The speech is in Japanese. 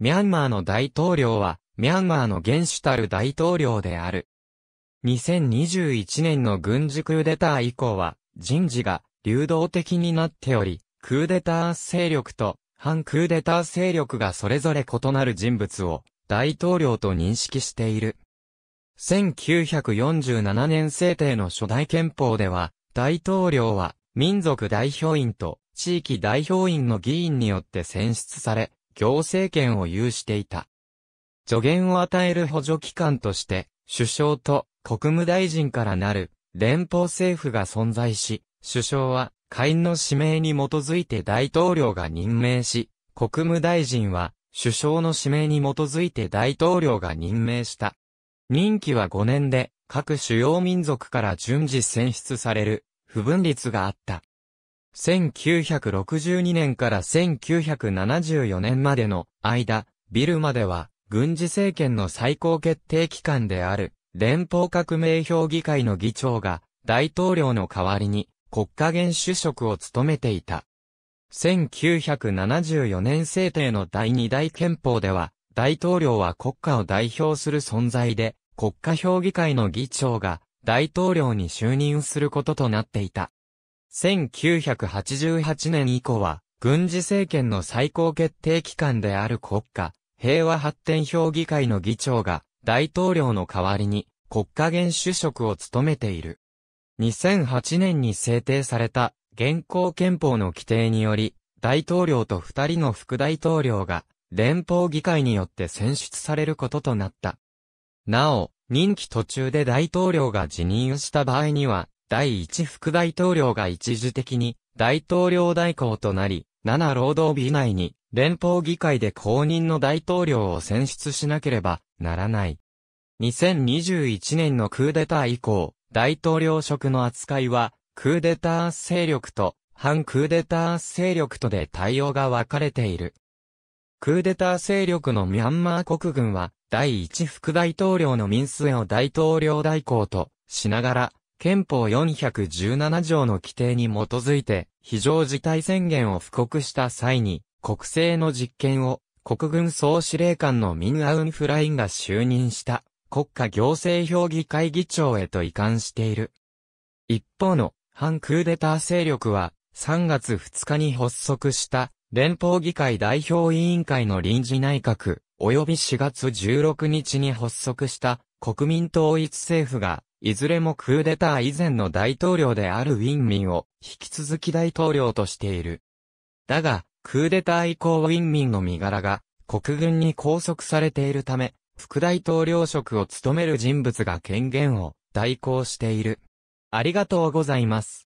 ミャンマーの大統領は、ミャンマーの原主たる大統領である。2021年の軍事クーデター以降は、人事が流動的になっており、クーデター勢力と反クーデター勢力がそれぞれ異なる人物を大統領と認識している。1947年制定の初代憲法では、大統領は民族代表員と地域代表員の議員によって選出され、行政権を有していた。助言を与える補助機関として、首相と国務大臣からなる連邦政府が存在し、首相は会員の指名に基づいて大統領が任命し、国務大臣は首相の指名に基づいて大統領が任命した。任期は5年で、各主要民族から順次選出される、不分率があった。1962年から1974年までの間、ビルマでは軍事政権の最高決定機関である連邦革命評議会の議長が大統領の代わりに国家元首職を務めていた。1974年制定の第二大憲法では、大統領は国家を代表する存在で、国家評議会の議長が大統領に就任することとなっていた。1988年以降は、軍事政権の最高決定機関である国家、平和発展評議会の議長が、大統領の代わりに、国家元首職を務めている。2008年に制定された、現行憲法の規定により、大統領と二人の副大統領が、連邦議会によって選出されることとなった。なお、任期途中で大統領が辞任した場合には、第一副大統領が一時的に大統領代行となり、7労働日以内に連邦議会で公認の大統領を選出しなければならない。2021年のクーデター以降、大統領職の扱いは、クーデター勢力と反クーデター勢力とで対応が分かれている。クーデター勢力のミャンマー国軍は、第一副大統領のミンスエを大統領代行としながら、憲法417条の規定に基づいて、非常事態宣言を布告した際に、国政の実権を、国軍総司令官のミン・アウン・フラインが就任した、国家行政評議会議長へと移管している。一方の、反クーデター勢力は、3月2日に発足した、連邦議会代表委員会の臨時内閣、及び4月16日に発足した、国民統一政府が、いずれもクーデター以前の大統領であるウィンミンを引き続き大統領としている。だが、クーデター以降ウィンミンの身柄が国軍に拘束されているため、副大統領職を務める人物が権限を代行している。ありがとうございます。